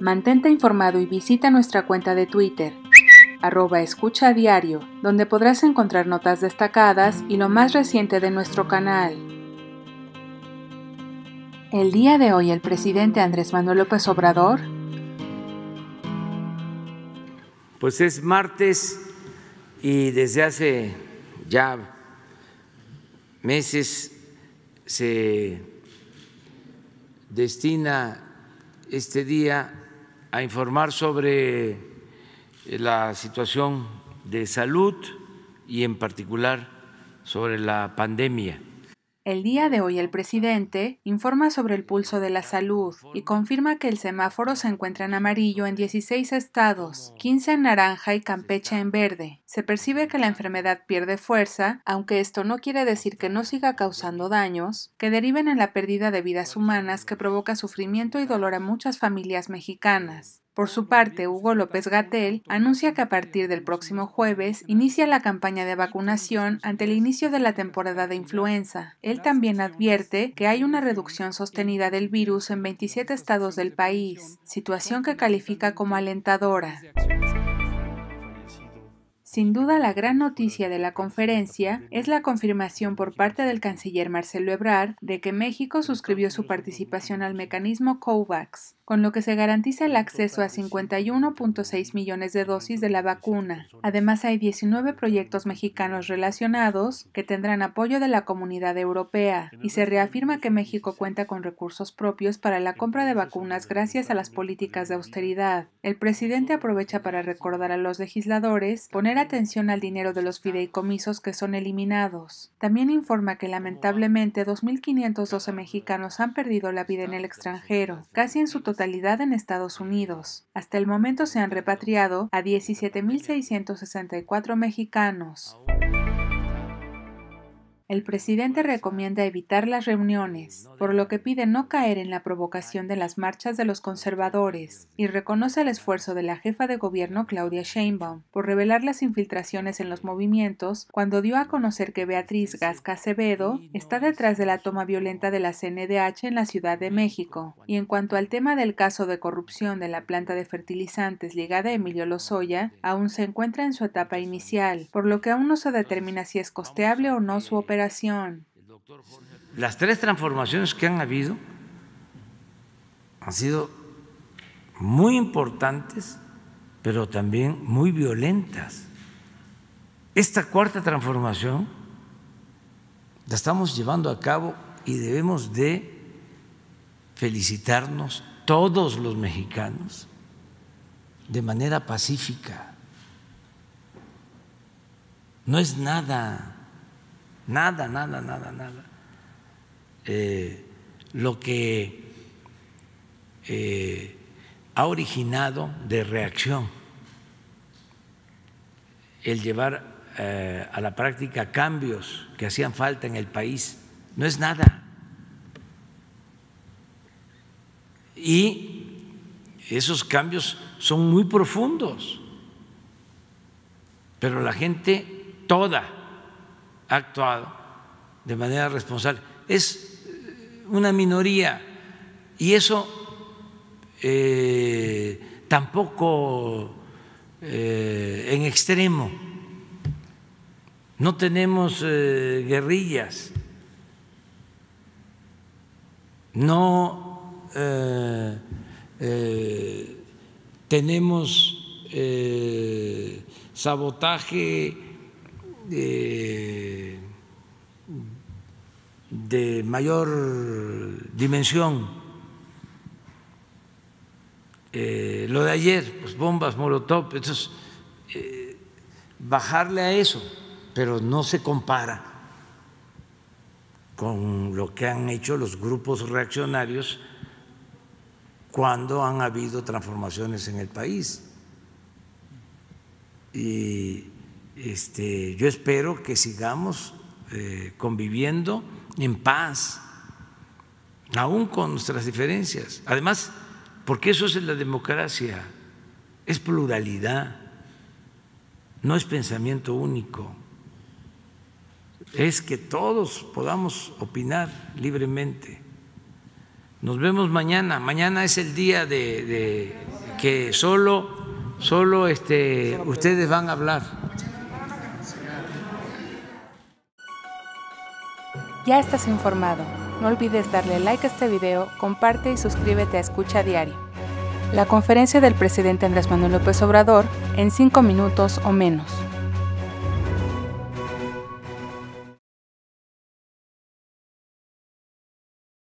Mantente informado y visita nuestra cuenta de Twitter, arroba escucha diario, donde podrás encontrar notas destacadas y lo más reciente de nuestro canal. El día de hoy el presidente Andrés Manuel López Obrador. Pues es martes y desde hace ya meses se destina este día a informar sobre eh, la situación de salud y en particular sobre la pandemia. El día de hoy el presidente informa sobre el pulso de la salud y confirma que el semáforo se encuentra en amarillo en 16 estados, 15 en naranja y Campeche en verde se percibe que la enfermedad pierde fuerza, aunque esto no quiere decir que no siga causando daños, que deriven en la pérdida de vidas humanas que provoca sufrimiento y dolor a muchas familias mexicanas. Por su parte, Hugo López gatell anuncia que a partir del próximo jueves inicia la campaña de vacunación ante el inicio de la temporada de influenza. Él también advierte que hay una reducción sostenida del virus en 27 estados del país, situación que califica como alentadora. Sin duda, la gran noticia de la conferencia es la confirmación por parte del canciller Marcelo Ebrard de que México suscribió su participación al mecanismo COVAX, con lo que se garantiza el acceso a 51.6 millones de dosis de la vacuna. Además, hay 19 proyectos mexicanos relacionados que tendrán apoyo de la comunidad europea y se reafirma que México cuenta con recursos propios para la compra de vacunas gracias a las políticas de austeridad. El presidente aprovecha para recordar a los legisladores poner atención al dinero de los fideicomisos que son eliminados. También informa que lamentablemente 2.512 mexicanos han perdido la vida en el extranjero, casi en su totalidad en Estados Unidos. Hasta el momento se han repatriado a 17.664 mexicanos. El presidente recomienda evitar las reuniones, por lo que pide no caer en la provocación de las marchas de los conservadores y reconoce el esfuerzo de la jefa de gobierno Claudia Sheinbaum por revelar las infiltraciones en los movimientos cuando dio a conocer que Beatriz Gasca Acevedo está detrás de la toma violenta de la CNDH en la Ciudad de México. Y en cuanto al tema del caso de corrupción de la planta de fertilizantes ligada a Emilio Lozoya, aún se encuentra en su etapa inicial, por lo que aún no se determina si es costeable o no su operación las tres transformaciones que han habido han sido muy importantes, pero también muy violentas. Esta cuarta transformación la estamos llevando a cabo y debemos de felicitarnos todos los mexicanos de manera pacífica. No es nada nada, nada, nada, nada. Eh, lo que eh, ha originado de reacción el llevar eh, a la práctica cambios que hacían falta en el país, no es nada. Y esos cambios son muy profundos, pero la gente toda actuado de manera responsable. Es eh, una minoría y eso eh, tampoco eh, en extremo. No tenemos guerrillas, no tenemos sabotaje eh, de mayor dimensión. Eh, lo de ayer, pues bombas, molotov, entonces eh, bajarle a eso, pero no se compara con lo que han hecho los grupos reaccionarios cuando han habido transformaciones en el país. Y este, yo espero que sigamos eh, conviviendo en paz, aún con nuestras diferencias. Además, porque eso es la democracia, es pluralidad, no es pensamiento único, es que todos podamos opinar libremente. Nos vemos mañana. Mañana es el día de, de que solo, solo este, ustedes van a hablar. Ya estás informado. No olvides darle like a este video, comparte y suscríbete a Escucha Diario. La conferencia del presidente Andrés Manuel López Obrador en 5 minutos o menos.